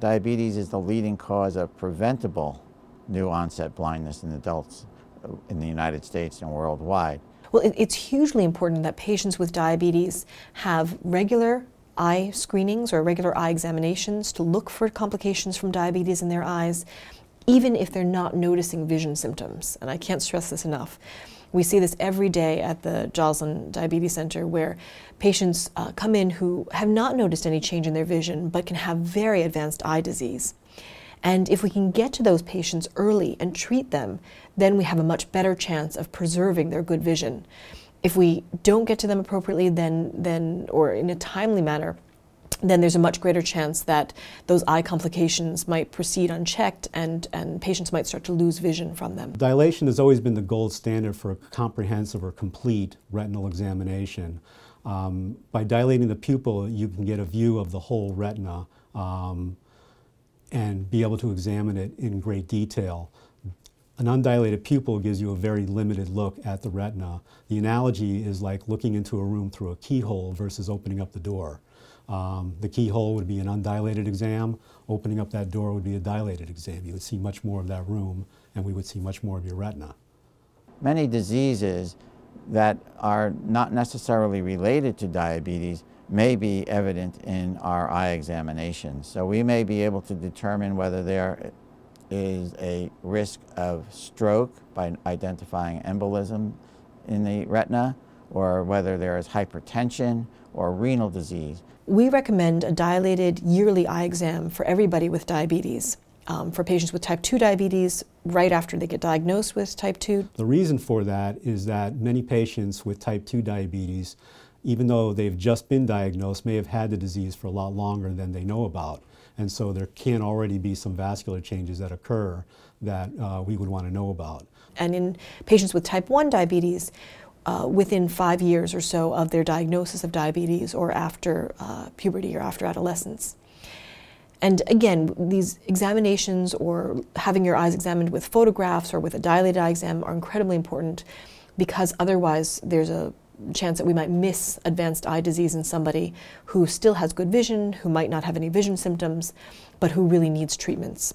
Diabetes is the leading cause of preventable new onset blindness in adults uh, in the United States and worldwide. Well, it's hugely important that patients with diabetes have regular eye screenings or regular eye examinations to look for complications from diabetes in their eyes even if they're not noticing vision symptoms. And I can't stress this enough. We see this every day at the Joslin Diabetes Center where patients uh, come in who have not noticed any change in their vision but can have very advanced eye disease. And if we can get to those patients early and treat them, then we have a much better chance of preserving their good vision. If we don't get to them appropriately then, then or in a timely manner, then there's a much greater chance that those eye complications might proceed unchecked and, and patients might start to lose vision from them. Dilation has always been the gold standard for a comprehensive or complete retinal examination. Um, by dilating the pupil, you can get a view of the whole retina um, and be able to examine it in great detail. An undilated pupil gives you a very limited look at the retina. The analogy is like looking into a room through a keyhole versus opening up the door. Um, the keyhole would be an undilated exam. Opening up that door would be a dilated exam. You would see much more of that room, and we would see much more of your retina. Many diseases that are not necessarily related to diabetes may be evident in our eye examination. So we may be able to determine whether there is a risk of stroke by identifying embolism in the retina or whether there is hypertension or renal disease. We recommend a dilated yearly eye exam for everybody with diabetes. Um, for patients with type 2 diabetes right after they get diagnosed with type 2. The reason for that is that many patients with type 2 diabetes, even though they've just been diagnosed, may have had the disease for a lot longer than they know about. And so there can already be some vascular changes that occur that uh, we would want to know about. And in patients with type 1 diabetes, uh, within five years or so of their diagnosis of diabetes or after uh, puberty or after adolescence. And again, these examinations or having your eyes examined with photographs or with a dilated eye exam are incredibly important because otherwise there's a chance that we might miss advanced eye disease in somebody who still has good vision, who might not have any vision symptoms, but who really needs treatments.